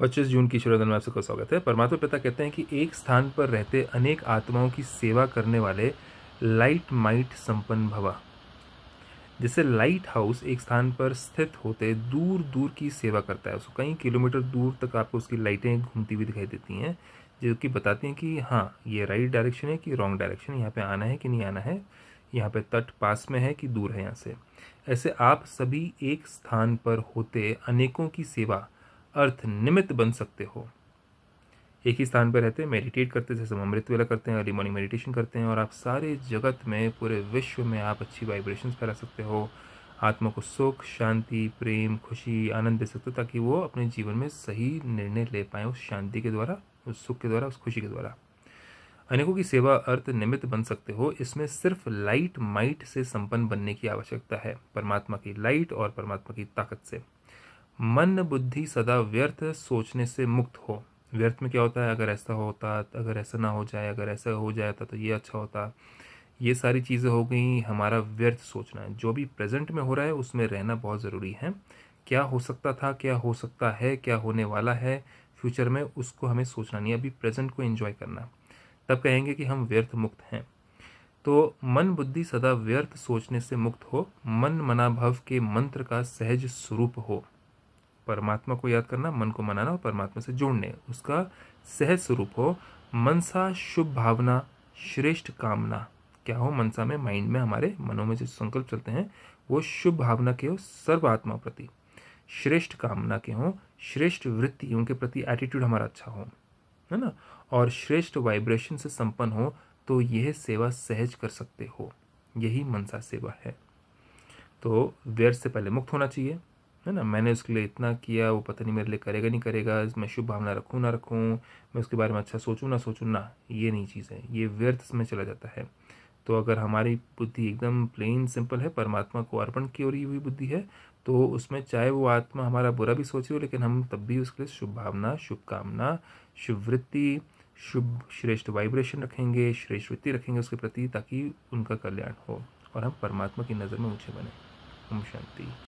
पच्चीस जून की शुरुआत में आप सबका स्वागत है परमात्मा पिता कहते हैं कि एक स्थान पर रहते अनेक आत्माओं की सेवा करने वाले लाइट माइट संपन्न भवा जैसे लाइट हाउस एक स्थान पर स्थित होते दूर दूर की सेवा करता है उसको कई किलोमीटर दूर तक आपको उसकी लाइटें घूमती हुई दिखाई देती हैं जो कि बताती हैं कि हाँ ये राइट डायरेक्शन है कि रॉन्ग डायरेक्शन यहाँ पे आना है कि नहीं आना है यहाँ पे तट पास में है कि दूर है यहाँ से ऐसे आप सभी एक स्थान पर होते अनेकों की सेवा अर्थ निमित्त बन सकते हो एक ही स्थान पर रहते हैं मेडिटेट करते हैं जैसे अमृत वेला करते हैं अर्ली मॉर्निंग मेडिटेशन करते हैं और आप सारे जगत में पूरे विश्व में आप अच्छी वाइब्रेशंस फैला सकते हो आत्मा को सुख शांति प्रेम खुशी आनंद दे सकते हो ताकि वो अपने जीवन में सही निर्णय ले पाएँ उस शांति के द्वारा उस सुख के द्वारा उस खुशी के द्वारा अनेकों की सेवा अर्थ निमित्त बन सकते हो इसमें सिर्फ लाइट माइट से संपन्न बनने की आवश्यकता है परमात्मा की लाइट और परमात्मा की ताकत से मन बुद्धि सदा व्यर्थ सोचने से मुक्त हो व्यर्थ में क्या होता है अगर ऐसा होता अगर ऐसा ना हो जाए अगर ऐसा हो जाता तो ये अच्छा होता ये सारी चीज़ें हो गई हमारा व्यर्थ सोचना है जो भी प्रेजेंट में हो रहा है उसमें रहना बहुत ज़रूरी है क्या हो सकता था क्या हो सकता है क्या होने वाला है फ्यूचर में उसको हमें सोचना नहीं अभी प्रेजेंट को एंजॉय करना तब कहेंगे कि हम व्यर्थ मुक्त हैं तो मन बुद्धि सदा व्यर्थ सोचने से मुक्त हो मन मनाभव के मंत्र का सहज स्वरूप हो परमात्मा को याद करना मन को मनाना और परमात्मा से जोड़ने उसका सहज स्वरूप हो मनसा शुभ भावना श्रेष्ठ कामना क्या हो मनसा में माइंड में हमारे मनों में जो संकल्प चलते हैं वो शुभ भावना के हो सर्वात्मा प्रति श्रेष्ठ कामना के हों श्रेष्ठ वृत्ति उनके प्रति एटीट्यूड हमारा अच्छा हो है ना और श्रेष्ठ वाइब्रेशन से संपन्न हो तो यह सेवा सहज कर सकते हो यही मनसा सेवा है तो व्यर्थ से पहले मुक्त होना चाहिए है ना मैंने उसके लिए इतना किया वो पता नहीं मेरे लिए करेगा नहीं करेगा मैं शुभ भावना रखूँ ना रखूँ मैं उसके बारे में अच्छा सोचूँ ना सोचूँ ना ये नहीं चीज़ है ये व्यर्थ में चला जाता है तो अगर हमारी बुद्धि एकदम प्लेन सिंपल है परमात्मा को अर्पण की ओर हुई बुद्धि है तो उसमें चाहे वो आत्मा हमारा बुरा भी सोचे हो लेकिन हम तब भी उसके लिए शुभ भावना शुभकामना शुभवृत्ति शुभ श्रेष्ठ वाइब्रेशन रखेंगे श्रेष्ठ वृत्ति रखेंगे उसके प्रति ताकि उनका कल्याण हो और हम परमात्मा की नज़र में ऊँचे बने ओम शांति